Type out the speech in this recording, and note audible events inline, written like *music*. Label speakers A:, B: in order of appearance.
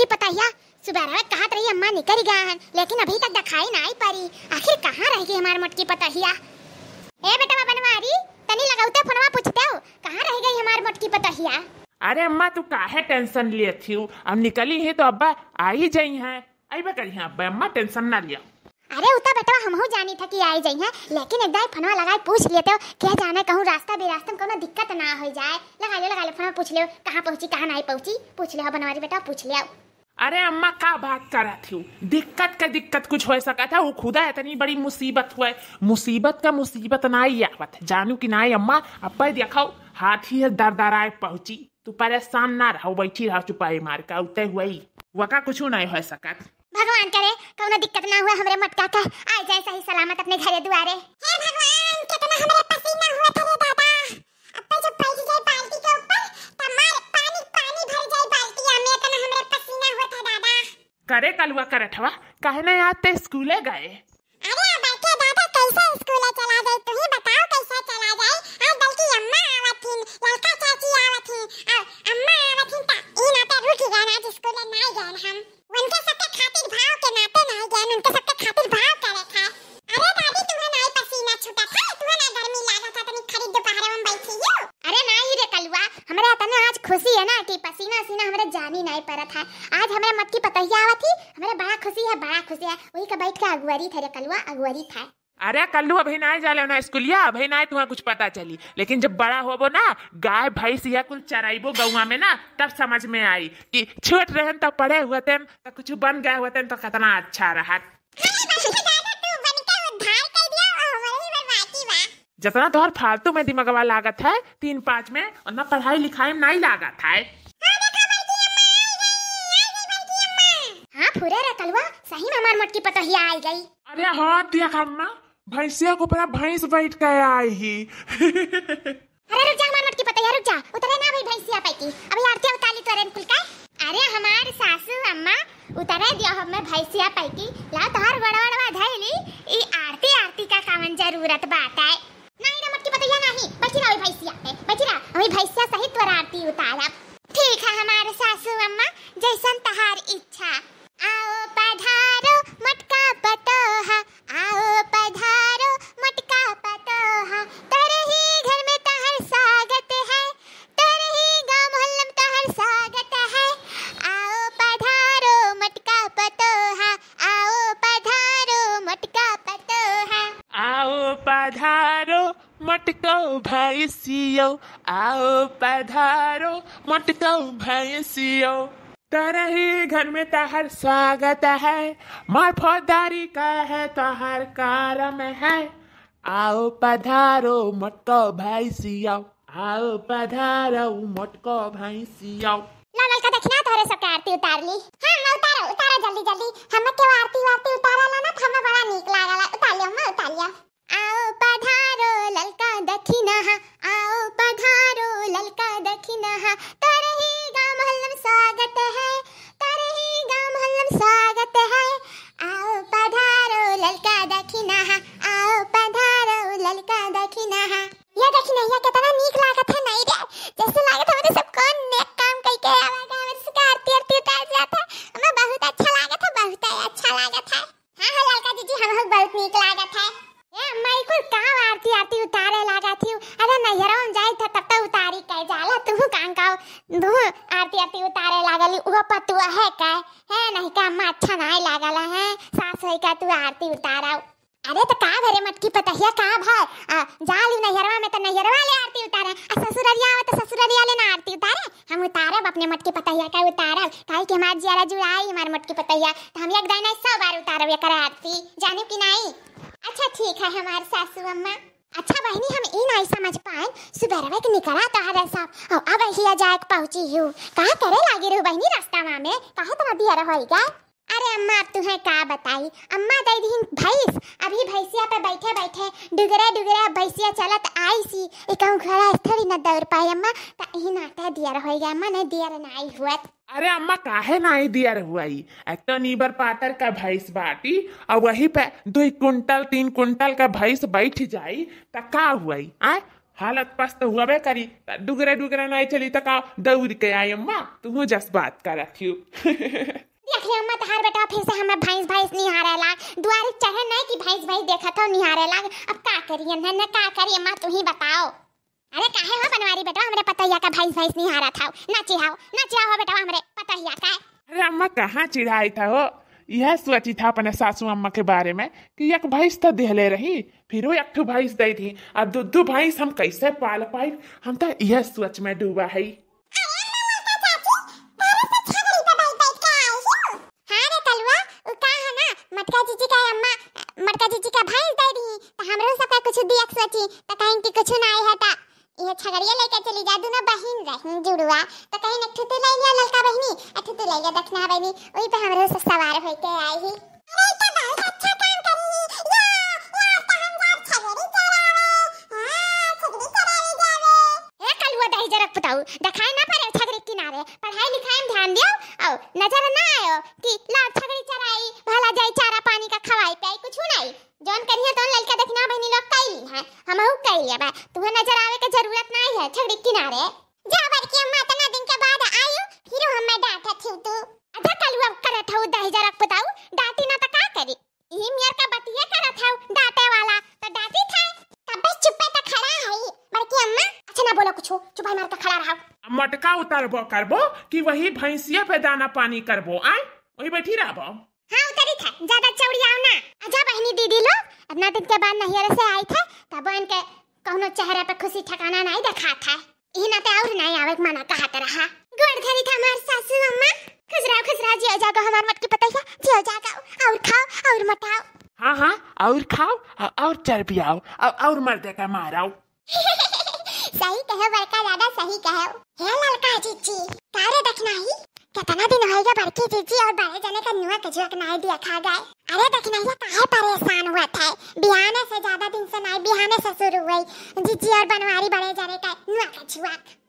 A: की पता है सुबह कहत रही अम्मा निकल गया है लेकिन अभी तक दिखाई ना आई पारी आखिर कहाँ रह गई हमार मोटकी पतहिया ए बेटा बनवारी तनी
B: लगाउते फोनवा पूछते हो कहाँ रह गई हमार मोटकी पतहिया अरे अम्मा तू काहे टेंशन लिए थी अब निकली है तो अब्बा आ ही जाई है आई बा करी अब्बा अम्मा टेंशन ना लिया
A: अरे उता बेटा हम हो जानी था कि आई जाई है लेकिन एक दाई फनवा लगाई पूछ लिए तो क्या जाने कहूं रास्ता बे बेरास्ता में कोनो दिक्कत ना हो जाए लगा ले लगा ले फनवा पूछ ले कहां पहुंची कहां नहीं पहुंची पूछ ले हो
B: हाँ, बनवारी बेटा पूछ ले अरे अम्मा का बात कर करत थी दिक्कत का दिक्कत कुछ हो सका था वो खुदा इतनी बड़ी मुसीबत हुआ है मुसीबत का मुसीबत ना ही आवत जानू कि ना अम्मा अब देखो हाथी है दर दराए पहुंची तू परेशान ना रहो बैठी रहो चुपाई मार का उतरे हुई वका कुछ नहीं हो सका
A: भगवान करे कौनो दिक्कत ना हुआ हमरे मटका का आ जाए सही सलामत अपने घरे दुआरे हे भगवान कितना हमरे पसीना हुआ रे दादा अब तो पे बाल्टी के ऊपर तो पानी पानी भर जाए बाल्टी में हमरे पसीना हुआ दादा
B: करे कलवा करत काहे ना स्कूले गए
A: है बड़ा खुशी है वही का बैठ के
B: अगुआरी थरे कलवा अगुआरी था अरे कल्लू अभी ना जाले ना स्कूलिया अभी ना तुम्हें कुछ पता चली लेकिन जब बड़ा होबो ना गाय भैंस या कुल चराइबो गौवा में ना तब समझ में आई कि छोट रहे तो पढ़े हुए थे तो कुछ बन गए हुए थे तो कितना अच्छा रहा जितना तोहर फालतू में दिमगवा लागत है तीन पाँच में उतना पढ़ाई लिखाई में नहीं लागत है
A: घुरे रखलवा सही में हमार मटकी पतहिया आई गई अरे हाथ
B: दिया खम्मा भैंसिया को पूरा भैंस बैठ के आई ही अरे
A: रुक जा हमार मटकी पतहिया रुक जा उतरे ना भाई भैंसिया पैकी अभी आरती उताली तोरेन कुल का अरे हमार सासू अम्मा उतरे दिया हमें भैंसिया पैकी ला तोहर बड़ा
B: मटकाओ भाई सीओ आओ पधारो मटकाओ भाई सीओ तारा ही घर में तहर स्वागत है मार फौदारी का है तहर कारम है आओ पधारो मटकाओ भाई सीओ आओ पधारो मटकाओ भाई सीओ लाल का देखना
A: तो तोरे सब आरती उतार ली
B: हां मैं उतारो उतारो जल्दी जल्दी हम के आरती वारती उतारा लाना था तो
A: बड़ा नीक लागला उतार लियो मैं उतार लियो आओ पधारो बहुत नीक लागत है ए मई ई कुल का आरती आरती उतारे लागत थी अरे हम जाई था तब तक उतारी कह जाला तू कहां का दू आरती आरती उतारे लागली ओ पतुआ है का है नहीं का अम्मा अच्छा नहीं लागला है सास होई का तू आरती उतारा अरे तो का घरे मटकी पतहिया का भाव जाली नैहरवा में तो नैहरवा ले आरती उतारे आ ससुररिया आवे तो ससुररिया ले ना आरती उतारे हम उतारब अपने मटके पतैया का उतारब काहे के हमार जरा जुड़ाई हमार मटके पतैया तो हम एक दाना सब बार उतारब एक आरती जाने कि नहीं अच्छा ठीक है हमारे सासू अम्मा अच्छा बहनी हम ई नहीं समझ पाए सुबह के निकला तो हर साहब और अब ही जाए पहुंची हूँ कहा करे लागी रहू बहनी रास्ता में कहा तुम अभी आ रहोगा अरे अम्मा अब तुम्हें का बताई अम्मा दई दीन भैंस अभी भैंसिया पे बैठे बैठे डुगरा डुगरा भैंसिया चलत आई सी एक घर स्थली न दौड़ पाई अम्मा तो ही नाता दिया रहेगा अम्मा नहीं दिया रह आई हुआ
B: अरे अम्मा काहे ना नाई दिया रहुआई तो नीबर पातर का भैंस बाटी और वहीं पे दो कुंटल तीन कुंटल का भैंस बैठ जाई तो का हुआई आ हालत पस्त हुआ करी डुगरा डुगरा नहीं चली तो का दौड़ के आई अम्मा तुम जस बात कर रखियो
A: *laughs* देख ले मत हार बेटा फिर से हमें भैंस भैंस निहारे लाग दुआरे चढ़े नहीं कि भैंस भैंस देखा था तो निहारे लाग अब का करिए ना ना का करिए मां तू ही बताओ अरे काहे हो बनवारी बेटा हमरे पतैया का भैंस भैंस नहीं हारा था ना चिढ़ाओ ना चिढ़ाओ बेटा हमरे पतैया का
B: अरे अम्मा कहां चिढ़ाई था हो यह सोची था अपने सासू अम्मा के बारे में कि एक भैंस तो दे ले रही फिर एक ठू दे दी थी अब दो दो भैंस हम कैसे पाल पाए हम तो यह सोच में डूबा है
A: रही तो कहीं के कुछ ना आई हता ये छगड़िया लेके चली जा दूना बहन रही जुड़वा तो कहीं अठू तो ले लिया ललका बहनी अठू तो ले लिया दखना बहनी ओई पे हमरो से सवार होई के आई ही
B: तो बताऊ अच्छा
A: तो हाँ, दिखाई ना पड़े छगड़ी किनारे पढ़ाई लिखाई में ध्यान दियो जौन कनिया तो लड़का देखना बहनी लोग कई ली है हम कई लिया बा तुहे नजर आवे के जरूरत ना है छड़ी किनारे जा बड़की अम्मा इतना दिन के बाद आयु फिर हमें डांटत थी तू अच्छा कल कर करत हूं 10000 रख बताऊ डांटी ना तो का करी ई मियर का बतिया कर करत हूं डांटे वाला तो डांटी था तब बस चुप पे तो खड़ा है बड़की
B: अम्मा अच्छा ना बोलो कुछ चुप मार के खड़ा रहो मटका उतारबो करबो कि वही भैंसिया पे दाना पानी करबो आ वही बैठी रहबो हां उतरी था ज्यादा चौड़ी आओ ना अजा
A: बहनी दीदी लो इतना दिन के बाद नहीं से आई थे तब बहन के कहनो चेहरा पर खुशी ठिकाना नहीं देखा था यही नाते तो और नहीं आवे मना कहा था तो रहा गोड़ धरी था हमार सासू अम्मा खुश रहो खुश रहो जियो जागो हमार मत की पतैया जियो जागो और खाओ और मटाओ
B: हाँ हाँ और खाओ और चर्बी आओ और मर्द का माराओ *laughs*
A: सही कहो बड़का दादा सही कहो हे ललका जीजी कारे देखना ही कितना दिन होएगा बड़की जीजी और बड़े जने का नुआ कजुआ के नाई दिया खा गए अरे दखनैया काहे परेशान हुआ था बिहाने से ज्यादा दिन से नाई बिहाने से शुरू हुई जीजी और बनवारी बड़े जने का नुआ कजुआ